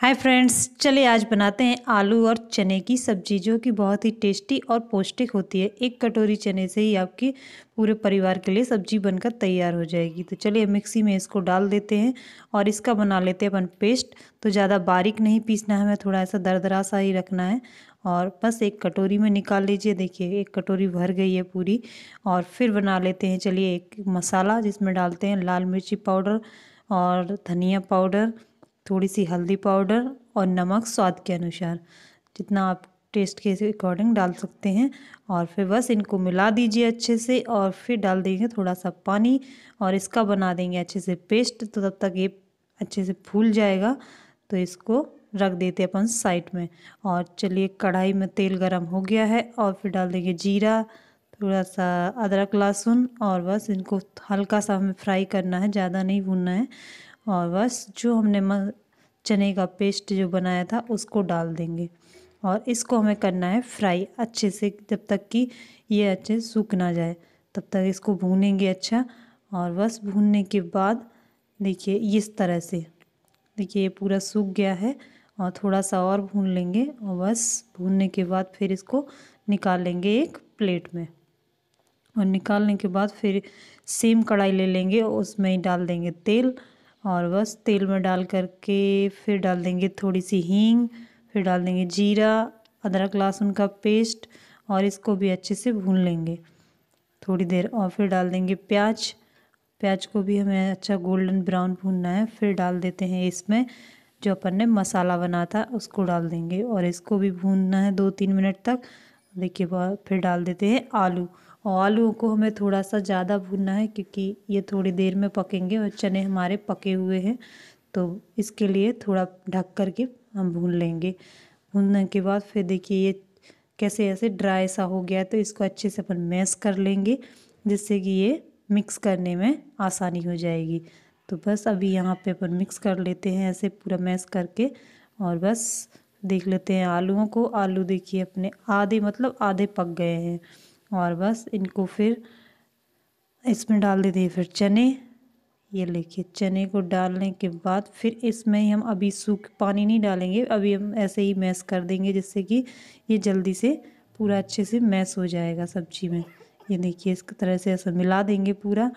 hi friends चलिए आज बनाते हैं आलू और चने की सब्जी जो कि बहुत ही टेस्टी और पौष्टिक होती है एक कटोरी चने से ही आपकी पूरे परिवार के लिए सब्जी बनकर तैयार हो जाएगी तो चलिए मिक्सी में इसको डाल देते हैं और इसका बना लेते हैं अपन पेस्ट तो ज़्यादा बारीक नहीं पीसना है हमें थोड़ा ऐसा दरदरा सा ही रखना है और बस एक कटोरी में निकाल लीजिए देखिए एक कटोरी भर गई है पूरी और फिर बना लेते हैं चलिए एक मसाला जिसमें डालते हैं लाल मिर्ची पाउडर और धनिया पाउडर थोड़ी सी हल्दी पाउडर और नमक स्वाद के अनुसार जितना आप टेस्ट के अकॉर्डिंग डाल सकते हैं और फिर बस इनको मिला दीजिए अच्छे से और फिर डाल देंगे थोड़ा सा पानी और इसका बना देंगे अच्छे से पेस्ट तो तब तक ये अच्छे से फूल जाएगा तो इसको रख देते अपन साइड में और चलिए कढ़ाई में तेल गरम हो गया है और फिर डाल देंगे जीरा थोड़ा सा अदरक लहसुन और बस इनको हल्का सा हमें फ्राई करना है ज़्यादा नहीं भूनना है और बस जो हमने चने का पेस्ट जो बनाया था उसको डाल देंगे और इसको हमें करना है फ्राई अच्छे से जब तक कि ये अच्छे सूख ना जाए तब तक इसको भूनेंगे अच्छा और बस भूनने के बाद देखिए इस तरह से देखिए ये पूरा सूख गया है और थोड़ा सा और भून लेंगे और बस भूनने के बाद फिर इसको निकाल लेंगे एक प्लेट में और निकालने के बाद फिर सेम कढ़ाई ले लेंगे उसमें ही डाल देंगे तेल और बस तेल में डाल करके फिर डाल देंगे थोड़ी सी हींग फिर डाल देंगे जीरा अदरक लहसुन का पेस्ट और इसको भी अच्छे से भून लेंगे थोड़ी देर और फिर डाल देंगे प्याज प्याज को भी हमें अच्छा गोल्डन ब्राउन भूनना है फिर डाल देते हैं इसमें जो अपन ने मसाला बना था उसको डाल देंगे और इसको भी भूनना है दो तीन मिनट तक देखिए फिर डाल देते हैं आलू और को हमें थोड़ा सा ज़्यादा भूनना है क्योंकि ये थोड़ी देर में पकेंगे और चने हमारे पके हुए हैं तो इसके लिए थोड़ा ढक कर के हम भून लेंगे भूनने के बाद फिर देखिए ये कैसे ऐसे ड्राई सा हो गया है तो इसको अच्छे से अपन मैश कर लेंगे जिससे कि ये मिक्स करने में आसानी हो जाएगी तो बस अभी यहाँ पे अपन मिक्स कर लेते हैं ऐसे पूरा मैश करके और बस देख लेते हैं आलूओं को आलू देखिए अपने आधे मतलब आधे पक गए हैं और बस इनको फिर इसमें डाल देते हैं फिर चने ये देखिए चने को डालने के बाद फिर इसमें हम अभी सूख पानी नहीं डालेंगे अभी हम ऐसे ही मैस कर देंगे जिससे कि ये जल्दी से पूरा अच्छे से मैस हो जाएगा सब्जी में ये देखिए इस तरह से ऐसा मिला देंगे पूरा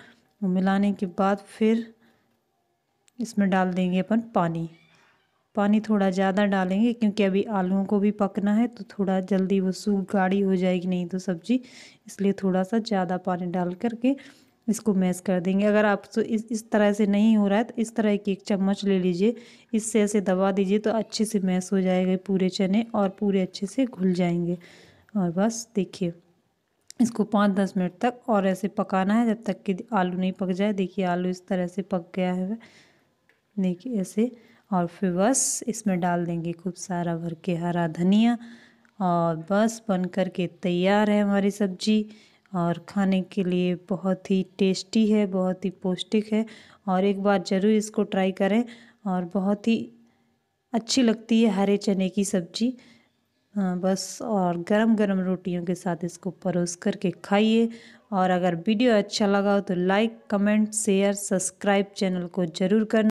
और मिलाने के बाद फिर इसमें डाल देंगे अपन पानी पानी थोड़ा ज़्यादा डालेंगे क्योंकि अभी आलूओं को भी पकना है तो थोड़ा जल्दी वो सूख गाढ़ी हो जाएगी नहीं तो सब्ज़ी इसलिए थोड़ा सा ज़्यादा पानी डाल करके इसको मैश कर देंगे अगर आप तो इस इस तरह से नहीं हो रहा है तो इस तरह की एक चम्मच ले लीजिए इससे ऐसे दबा दीजिए तो अच्छे से मैश हो जाएगा पूरे चने और पूरे अच्छे से घुल जाएंगे और बस देखिए इसको पाँच दस मिनट तक और ऐसे पकाना है जब तक कि आलू नहीं पक जाए देखिए आलू इस तरह से पक गया है देखिए ऐसे और फिर बस इसमें डाल देंगे खूब सारा भर के हरा धनिया और बस बन कर के तैयार है हमारी सब्जी और खाने के लिए बहुत ही टेस्टी है बहुत ही पौष्टिक है और एक बार ज़रूर इसको ट्राई करें और बहुत ही अच्छी लगती है हरे चने की सब्जी बस और गरम गरम रोटियों के साथ इसको परोस कर के खाइए और अगर वीडियो अच्छा लगा हो तो like comment share subscribe channel को ज़रूर करना